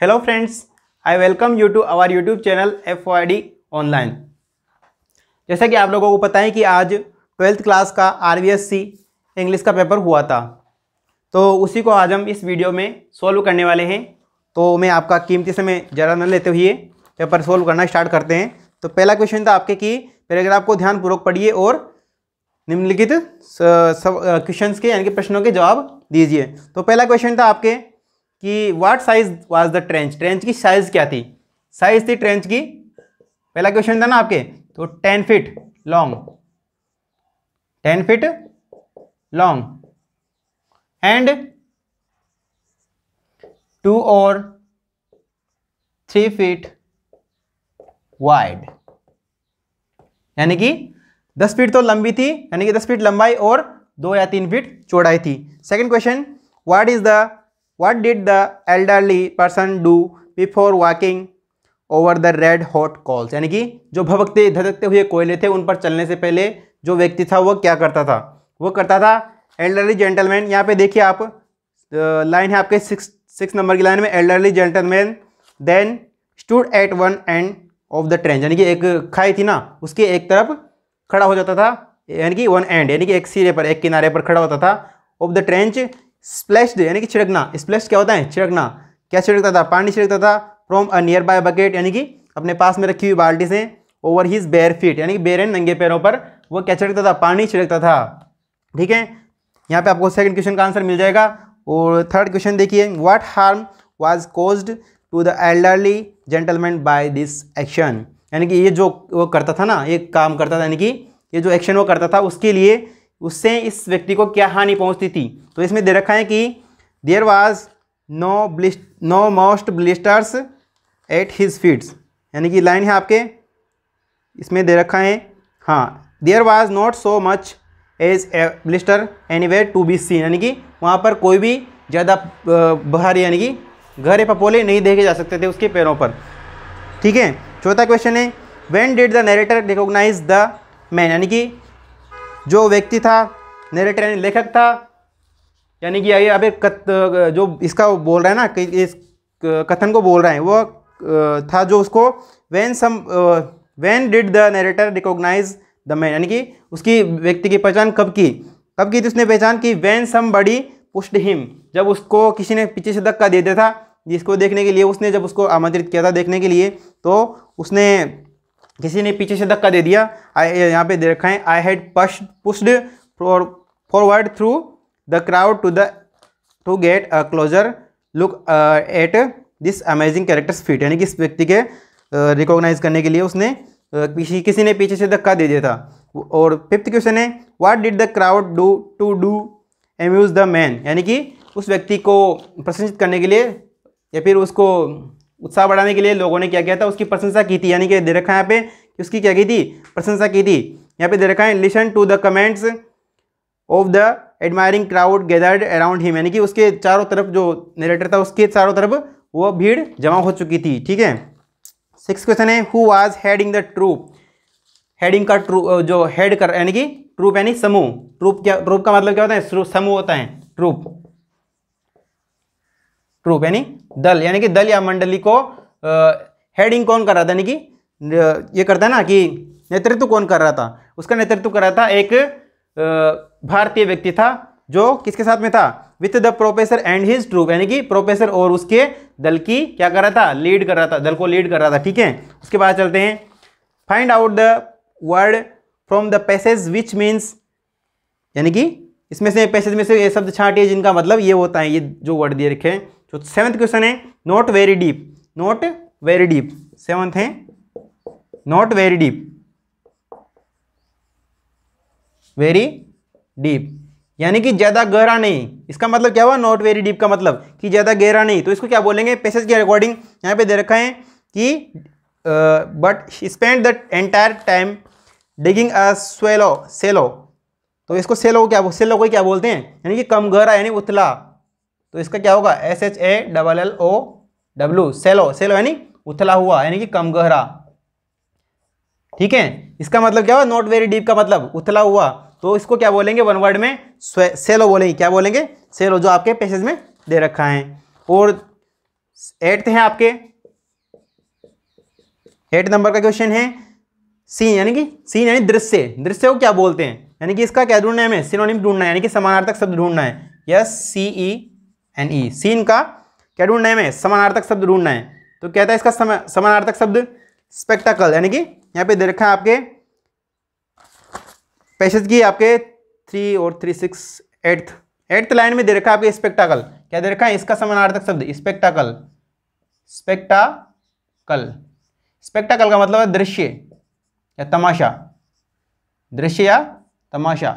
hello friends I welcome you to our YouTube channel F online जैसा कि आप लोगों को पता है कि आज ट्वेल्थ क्लास का आर इंग्लिश का पेपर हुआ था तो उसी को आज हम इस वीडियो में सॉल्व करने वाले हैं तो मैं आपका कीमती समय ज़रा न लेते हुए पेपर सॉल्व करना स्टार्ट करते हैं तो पहला क्वेश्चन था आपके कि पैराग्राफ को ध्यानपूर्वक पढ़िए और निम्नलिखित क्वेश्चन के यानी कि प्रश्नों के जवाब दीजिए तो पहला क्वेश्चन था आपके कि what size was the trench trench की साइज क्या थी साइज थी ट्रेंच की पहला क्वेश्चन था ना आपके तो ten feet long ten feet long and two और थ्री फीट वाइड यानी कि दस फीट तो लंबी थी यानी कि दस फीट लंबाई और दो या तीन फीट चौड़ाई थी second question what is the What did the elderly person do before walking over the red hot coals यानी कि जो भभकते धधकते हुए कोयले थे उन पर चलने से पहले जो व्यक्ति था वो क्या करता था वो करता था एल्डरली जेंटलमैन यहाँ पे देखिए आप लाइन है आपके सिक्स सिक्स नंबर की लाइन में elderly gentleman then stood at one end of the train यानी कि एक खाई थी ना उसके एक तरफ खड़ा हो जाता था यानी कि वन एंड यानी कि एक सिरे पर एक किनारे पर खड़ा होता था ऑफ द ट्रेंच स्प्लैश्ड यानी कि छिड़कना स्प्लैश क्या होता है छिड़कना क्या छिड़कता था पानी छिड़कता था from a nearby bucket यानी कि अपने पास में रखी हुई बाल्टी से ओवर हीज बेयर फीट यानी कि बेर एंड नंगे पैरों पर वो क्या छिड़कता था पानी छिड़कता था ठीक है यहाँ पे आपको सेकंड क्वेश्चन का आंसर मिल जाएगा और थर्ड क्वेश्चन देखिए what harm was caused to the elderly gentleman by this action यानी कि ये जो वो करता था ना ये काम करता था यानी कि ये जो एक्शन वो करता था उसके लिए उससे इस व्यक्ति को क्या हानि पहुंचती थी तो इसमें दे रखा है कि there was no blist no most blisters at his feets यानी कि लाइन है आपके इसमें दे रखा है हाँ there was not so much as a blister any way to be seen यानी कि वहाँ पर कोई भी ज़्यादा बाहर यानी कि घरे पपोले नहीं देखे जा सकते थे उसके पैरों पर ठीक है चौथा क्वेश्चन है when did the narrator recognise the man यानी कि जो व्यक्ति था नरेटर यानी लेखक था यानी कि ये अभी जो इसका बोल रहा है ना कि इस कथन को बोल रहा है वो था जो उसको when some when did the narrator recognise the man यानी कि उसकी व्यक्ति की पहचान कब की कब की थी उसने पहचान की वैन सम बड़ी पुष्ट हिम जब उसको किसी ने पीछे से धक्का दे दिया था जिसको देखने के लिए उसने जब उसको आमंत्रित किया था देखने के लिए तो उसने किसी ने पीछे से धक्का दे दिया आई यहाँ पे दे रखा है I had pushed pushed forward through the crowd to the to get a closer look at this amazing characters feet यानी कि इस व्यक्ति के रिकॉग्नाइज uh, करने के लिए उसने uh, किसी ने पीछे से धक्का दे दिया था और फिफ्थ क्वेश्चन है what did the crowd do to do amuse the man यानी कि उस व्यक्ति को प्रशंसित करने के लिए या फिर उसको उत्साह बढ़ाने के लिए लोगों ने क्या किया था उसकी प्रशंसा की थी यानी कि दे रखा है यहाँ पे कि उसकी क्या की थी प्रशंसा की थी यहाँ पे दे रखा है listen to the comments of the admiring crowd gathered around him यानी कि उसके चारों तरफ जो नेरेटर था उसके चारों तरफ वो भीड़ जमा हो चुकी थी ठीक है सिक्स क्वेश्चन है who was heading the troop heading का ट्रू जो हेड कर यानी कि ट्रूप यानी समूह ट्रूप क्या ट्रूप का मतलब क्या होता है समूह होता है ट्रूप ट्रूप यानी दल यानी कि दल या मंडली को हेडिंग कौन कर रहा था यानी कि ये करता है ना कि नेतृत्व कौन कर रहा था उसका नेतृत्व कर रहा था एक भारतीय व्यक्ति था जो किसके साथ में था with the professor and his troop यानी कि प्रोफेसर और उसके दल की क्या कर रहा था लीड कर रहा था दल को लीड कर रहा था ठीक है उसके बाद चलते हैं find out the word from the passage which means यानी कि इसमें से पैसेज में से ये शब्द छाटिए जिनका मतलब ये होता है ये जो वर्ड दिए रखे हैं तो सेवंथ क्वेश्चन है not very deep not very deep seventh है not very deep very deep यानी कि ज़्यादा गहरा नहीं इसका मतलब क्या हुआ नॉट वेरी डीप का मतलब कि ज़्यादा गहरा नहीं तो इसको क्या बोलेंगे पैसेज के अकॉर्डिंग यहां पे दे रखा है कि but spend the entire time digging a swallow shallow तो इसको सेलो क्या सेलो को क्या बोलते हैं यानी कि कम गहरा यानी उतला तो इसका क्या होगा S H A double L O W shallow shallow यानी उथला हुआ यानी कि कम गहरा ठीक है इसका मतलब क्या हुआ नॉट वेरी डीप का मतलब उथला हुआ तो इसको क्या बोलेंगे वन वर्ड में सेलो बोलेंगे क्या बोलेंगे सेलो जो आपके पैसेज में दे रखा है और एट्थ है आपके एट नंबर का क्वेश्चन है सीन यानी कि सीन यानी दृश्य दृश्य को क्या बोलते हैं यानी कि इसका क्या ढूंढना है हमें सिनोनिम ढूंढना है यानी कि समानार्थक शब्द ढूंढना है S C E N E scene का क्या ढूंढना है हमें समानार्थक शब्द ढूंढना है तो कहता है इसका समानार्थक शब्द स्पेक्टाकल यानी कि यहाँ पे दे रखा है आपके पैसेज की आपके थ्री और three six eighth eighth line में दे रखा है आपके स्पेक्टाकल क्या दे रखा है इसका समानार्थक शब्द स्पेक्टाकल स्पेक्टाकल स्पेक्टाकल का मतलब है दृश्य या तमाशा दृश्य या तमाशा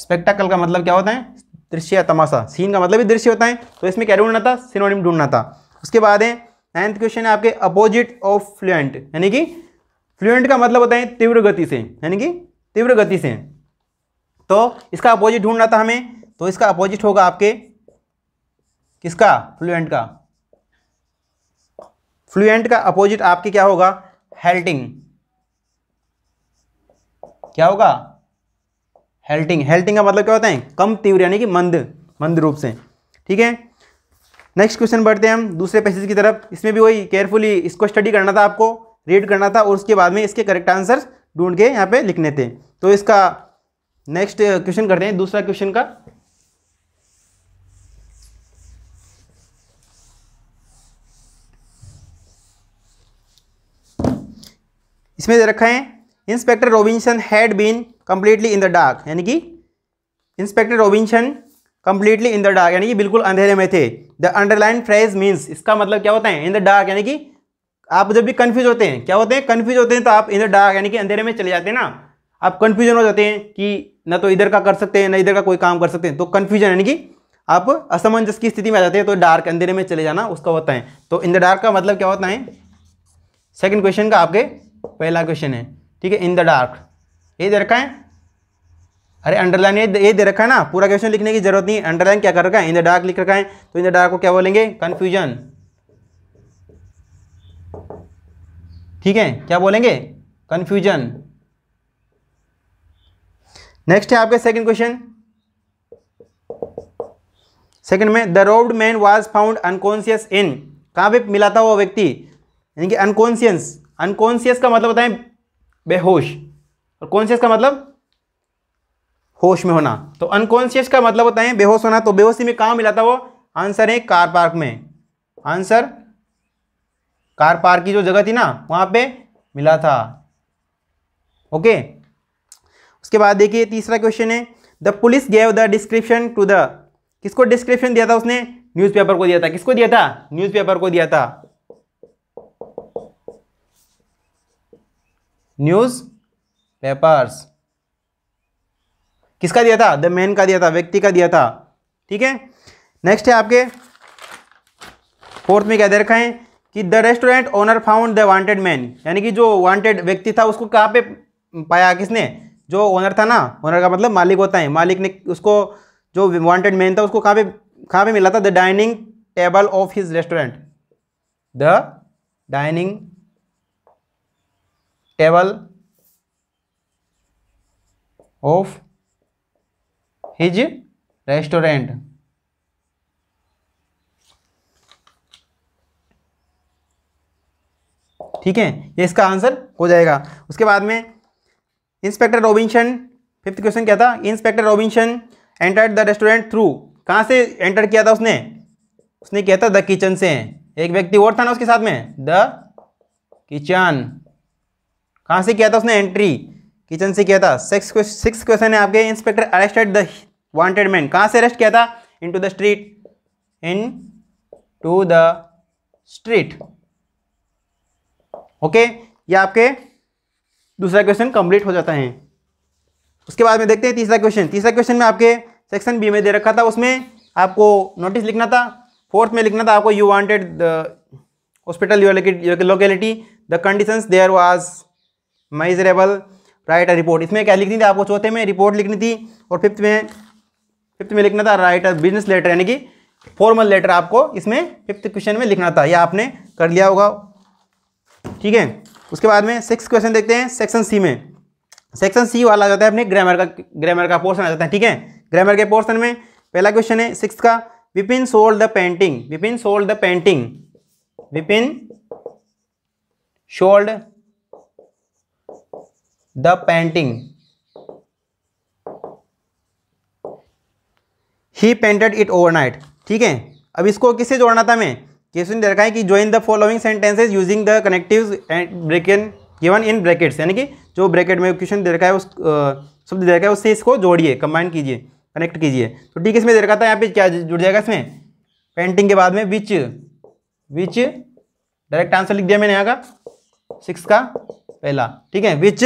स्पेक्टाकल का मतलब क्या होता है दृश्य तमाशा सीन का मतलब ही दृश्य होता है तो इसमें क्या ढूंढना था सिनोनिम ढूंढना था उसके बाद है नाइन्थ क्वेश्चन है आपके अपोजिट ऑफ फ्लुएंट यानी कि फ्लुएंट का मतलब होता है तीव्र गति से यानी कि तीव्र गति से तो इसका अपोजिट ढूंढना था हमें तो इसका अपोजिट होगा आपके किसका फ्लुएंट का फ्लुएंट का अपोजिट आपके क्या होगा हेल्टिंग क्या होगा हेल्टिंग हेल्टिंग का मतलब क्या होता है कम तीव्र यानी कि मंद मंद रूप से ठीक है नेक्स्ट क्वेश्चन बढ़ते हैं हम दूसरे पैसेज की तरफ इसमें भी वही केयरफुली इसको स्टडी करना था आपको रीड करना था और उसके बाद में इसके करेक्ट आंसर ढूंढ के यहाँ पे लिखने थे तो इसका नेक्स्ट क्वेश्चन करते हैं दूसरा क्वेश्चन का इसमें दे रखा है Inspector Robinson had been completely in the dark यानी कि Inspector Robinson completely in the dark यानी कि बिल्कुल अंधेरे में थे द अंडरलाइन फ्रेज मीन्स इसका मतलब क्या होता है इन द डार्क यानी कि आप जब भी कन्फ्यूज होते हैं क्या होते हैं कन्फ्यूज होते हैं तो आप इन द डार्क यानी कि अंधेरे में चले जाते हैं ना आप कन्फ्यूजन हो जाते हैं कि ना तो इधर का कर सकते हैं ना इधर का कोई काम कर सकते हैं तो कन्फ्यूजन यानी कि आप असमंजस की स्थिति में आ जाते हैं तो डार्क अंधेरे में चले जाना उसका होता है तो इन द डार्क का मतलब क्या होता है सेकेंड क्वेश्चन का आपके पहला क्वेश्चन है ठीक है इन द डार्क ये दे रखा है अरे अंडरलाइन ये ये दे रखा है ना पूरा क्वेश्चन लिखने की जरूरत नहीं अंडरलाइन क्या कर रखा है इन द डार्क लिख रखा है तो इन द डार्क को क्या बोलेंगे कन्फ्यूजन ठीक है क्या बोलेंगे कन्फ्यूजन नेक्स्ट है आपके सेकंड क्वेश्चन सेकंड में the robbed man was found unconscious in कहाँ पे मिला था वो व्यक्ति यानी कि अनकॉन्सियस अनकॉन्सियस का मतलब बताएं बेहोश और कॉन्सियस का मतलब होश में होना तो अनकॉन्शियस का मतलब होता है बेहोश होना तो बेहोशी में कहाँ मिला था वो आंसर है कार पार्क में आंसर कार पार्क की जो जगह थी ना वहाँ पे मिला था ओके उसके बाद देखिए तीसरा क्वेश्चन है the police gave the description to the किसको डिस्क्रिप्शन दिया था उसने न्यूज़पेपर को दिया था किसको दिया था न्यूज़पेपर को दिया था न्यूज़ पेपर्स किसका दिया था द मैन का दिया था व्यक्ति का दिया था ठीक है नेक्स्ट है आपके फोर्थ में क्या दे रखा है कि the restaurant owner found the wanted man यानी कि जो वांटेड व्यक्ति था उसको कहाँ पे पाया किसने जो ओनर था ना ओनर का मतलब मालिक होता है मालिक ने उसको जो वांटेड मैन था उसको कहाँ पे कहाँ पे मिला था the dining table of his restaurant the dining table of his restaurant ठीक है ये इसका आंसर हो जाएगा उसके बाद में इंस्पेक्टर रॉबिन्सन फिफ्थ क्वेश्चन क्या था Inspector Robinson entered the restaurant through कहाँ से एंटर किया था उसने उसने किया था द किचन से एक व्यक्ति और था ना उसके साथ में द किचन कहाँ से किया था उसने एंट्री किचन से किया था सिक्स क्वेश्चन है आपके inspector arrested the wanted man कहाँ से अरेस्ट किया था into the street into the street okay ये आपके दूसरा क्वेश्चन कंप्लीट हो जाता है उसके बाद में देखते हैं तीसरा क्वेश्चन तीसरा क्वेश्चन में आपके सेक्शन बी में दे रखा था उसमें आपको नोटिस लिखना था फोर्थ में लिखना था आपको you wanted the hospital locality the condition there was measurable write a report इसमें क्या लिखनी थी आपको चौथे में रिपोर्ट लिखनी थी और फिफ्थ में फिफ्थ में लिखना था राइटर बिजनेस लेटर यानी कि फॉर्मल लेटर आपको इसमें फिफ्थ क्वेश्चन में लिखना था यह आपने कर लिया होगा ठीक है उसके बाद में सिक्स क्वेश्चन देखते हैं सेक्शन सी में सेक्शन सी वाला जाता है अपने ग्रामर का ग्रामर का पोर्सन आ जाता है ठीक है ग्रामर के पोर्सन में पहला क्वेश्चन है सिक्स का Vipin sold the painting Vipin sold the painting Vipin sold the painting he painted it overnight ठीक है अब इसको किससे जोड़ना था मैं क्वेश्चन दे रखा है कि join the following sentences using the connective and broken given in brackets यानी कि जो ब्रैकेट में क्वेश्चन दे रखा है उस शब्द दे रखा है उससे इसको जोड़िए कंबाइन कीजिए कनेक्ट कीजिए तो ठीक है इसमें दे रखा था यहाँ पे क्या जुड़ जाएगा इसमें पेंटिंग के बाद में विच विच डायरेक्ट आंसर लिख दिया मैंने यहाँ का सिक्स का पहला ठीक है which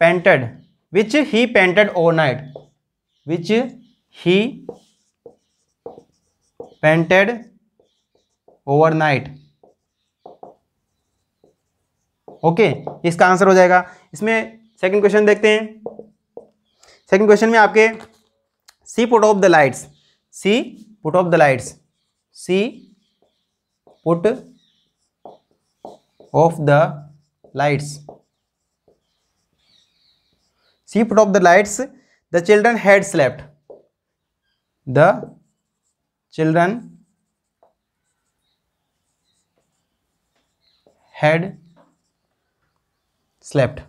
painted which he painted overnight which he painted night okay इसका आंसर हो जाएगा इसमें सेकंड क्वेश्चन देखते हैं सेकंड क्वेश्चन में आपके she put off the lights she put off the lights she put off the lights she put off the lights the children had slept the children had slept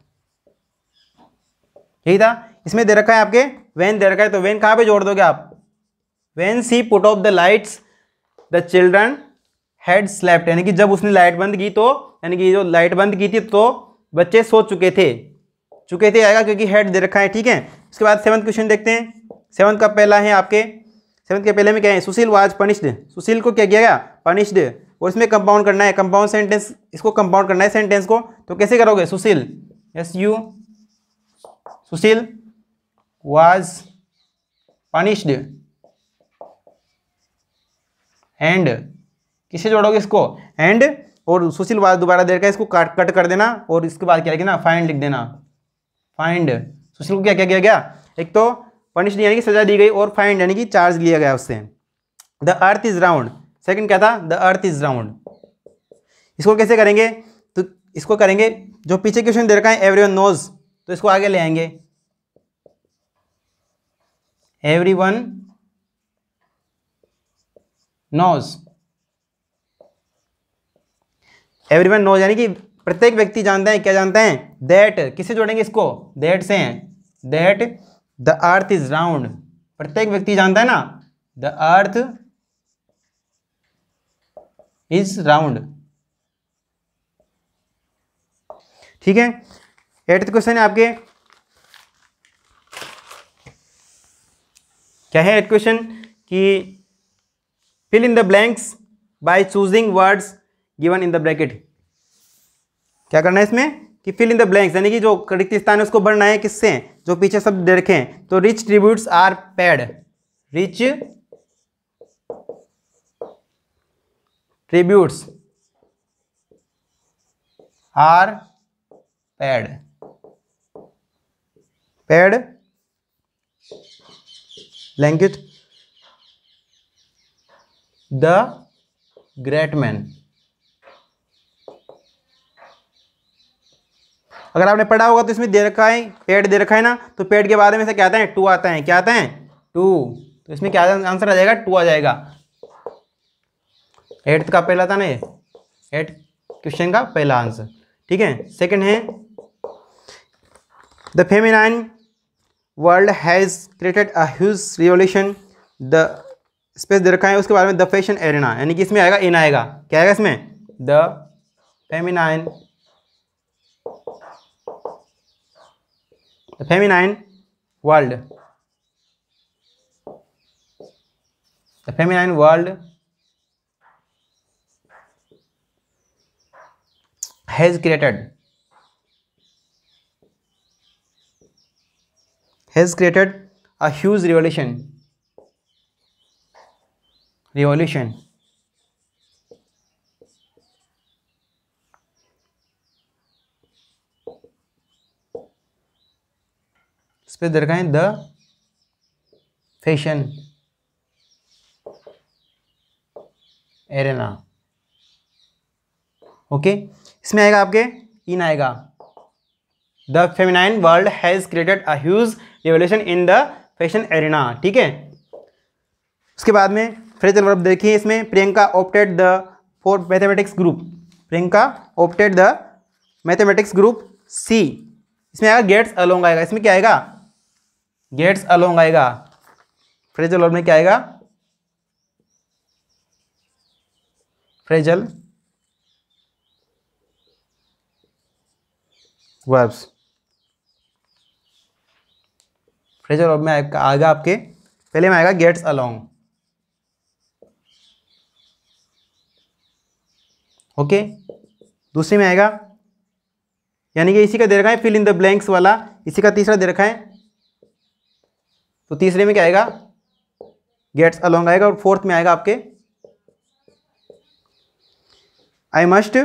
यही था इसमें दे रखा है आपके वैन दे रखा है तो वैन कहां पे जोड़ दोगे आप when she put off the lights the children had slept यानी कि जब उसने लाइट बंद की तो यानी कि जो लाइट बंद की थी तो बच्चे सो चुके थे चुके थे आएगा क्योंकि हेड दे रखा है ठीक है उसके बाद सेवन्थ क्वेश्चन देखते हैं सेवन्थ का पहला है आपके सेवन्थ के पहले में क्या है सुशील वाज पनिश्ड सुशील को क्या किया गया पनिश्ड और इसमें कंपाउंड करना है कंपाउंड सेंटेंस इसको कंपाउंड करना है सेंटेंस को तो कैसे करोगे Sushil S U Sushil was punished and किसे जोड़ोगे इसको एंड और सुशील वाज दोबारा देर का इसको कट कट कर देना और इसके बाद क्या लिखना फाइंड लिख देना फाइंड सुशील को क्या क्या किया गया एक तो पनिश यानी कि सजा दी गई और फाइन यानी कि चार्ज लिया गया उससे the earth is round second क्या था द अर्थ इज राउंड इसको कैसे करेंगे तो इसको करेंगे जो पीछे क्वेश्चन दे रखा है एवरी वन नोज तो इसको आगे ले आएंगे everyone knows everyone knows यानी कि प्रत्येक व्यक्ति जानता है क्या जानते हैं दैट किसे जोड़ेंगे इसको दैट से हैं that the earth is round प्रत्येक व्यक्ति जानता है ना द अर्थ इज राउंड ठीक है एट्थ क्वेश्चन है आपके क्या है एट क्वेश्चन कि fill in the blanks by choosing words given in the bracket क्या करना है इसमें कि फिल इन द ब्लैंक्स यानी कि जो रिक्त स्थान है उसको भरना है किससे जो पीछे सब देखें तो rich tributes are paid rich tributes are paid paid language the great man अगर आपने पढ़ा होगा तो इसमें दे रखा है पेड दे रखा है ना तो पेड के बारे में से क्या आता है टू आता है क्या आता है टू तो इसमें क्या आंसर आ जाएगा टू आ जाएगा एट्थ का पहला था ना ये एट क्वेश्चन का पहला आंसर ठीक है सेकेंड है the feminine world has created a revolution the space दे रखा है उसके बारे में द फैशन एरिना यानी कि इसमें आएगा इन आएगा क्या आएगा इसमें the feminine the feminine world the feminine world has created has created a huge revolution revolution पे है द फैशन एरेना ओके इसमें आएगा आपके इन आएगा the feminine world has created a huge in the fashion arena ठीक है उसके बाद में फ्रेजल वर्ब देखिए इसमें Priyanka opted the four mathematics group Priyanka opted the mathematics group C इसमें आएगा गेट्स अलोंग आएगा इसमें क्या आएगा गेट्स अलोंग आएगा फ्रेजल वर्ब में क्या आएगा फ्रेजल वर्ब्स फ्रेजल वर्ब में आएगा आपके पहले में आएगा गेट्स अलोंग ओके दूसरे में आएगा यानी कि इसी का दे रखा है फिल इन द ब्लैंक्स वाला इसी का तीसरा दे रखा है तो तीसरे में क्या आएगा गेट्स अलोंग आएगा और फोर्थ में आएगा आपके आई मस्ट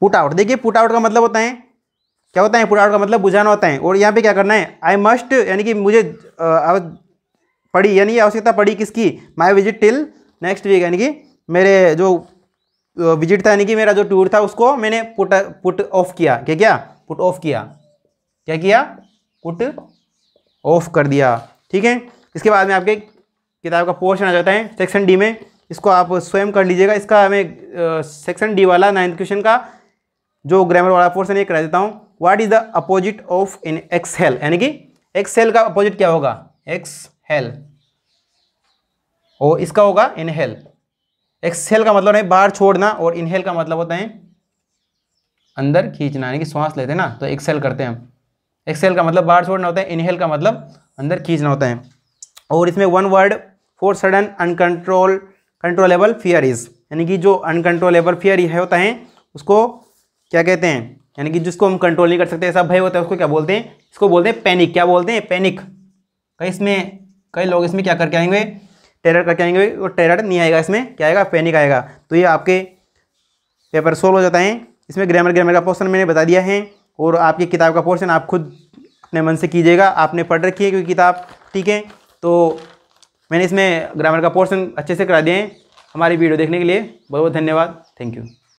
पुट आउट देखिए पुट आउट का मतलब होता है क्या होता है पुट आउट का मतलब बुझाना होता है और यहाँ पे क्या करना है आई मस्ट यानी कि मुझे आ, पड़ी यानी आवश्यकता पड़ी किसकी my visit till next week यानी कि मेरे जो विजिट था यानी कि मेरा जो टूर था उसको मैंने पुट पुट ऑफ किया क्या क्या पुट ऑफ किया क्या किया पुट ऑफ कर दिया ठीक है इसके बाद में आपके किताब का पोर्शन आ जाता है सेक्शन डी में इसको आप स्वयं कर लीजिएगा इसका हमें सेक्शन डी वाला नाइन्थ क्वेश्चन का जो ग्रामर वाला पोर्सन ये करा देता हूँ what is the opposite of inhale यानी कि एक्सेल का अपोजिट क्या होगा एक्स हेल और इसका होगा इनहेल एक्सेल का मतलब है बाहर छोड़ना और इनहेल का मतलब होता है अंदर खींचना यानी कि श्वास लेते हैं ना तो एक्सेल करते हैं हम एक्सेल का मतलब बाहर छोड़ना होता है इनहेल का मतलब अंदर खींचना होता है और इसमें one word for sudden uncontrol controllable fear is यानी कि जो अनकंट्रोलेबल फियर होता है उसको क्या कहते हैं यानी कि जिसको हम कंट्रोल नहीं कर सकते ऐसा भय होता है उसको क्या बोलते हैं इसको बोलते हैं पैनिक क्या बोलते हैं पैनिक कई इसमें कई लोग इसमें क्या करके आएंगे टेरर करके आएंगे और टेरर नहीं आएगा इसमें क्या आएगा पैनिक आएगा तो ये आपके पेपर सोल्व हो जाता है इसमें ग्रामर ग्रामर का पोर्सन मैंने बता दिया है और आपकी किताब का पोर्शन आप खुद अपने मन से कीजिएगा आपने पढ़ रखी है क्योंकि किताब ठीक है तो मैंने इसमें ग्रामर का पोर्शन अच्छे से करा दिए हैं हमारी वीडियो देखने के लिए बहुत बहुत धन्यवाद थैंक यू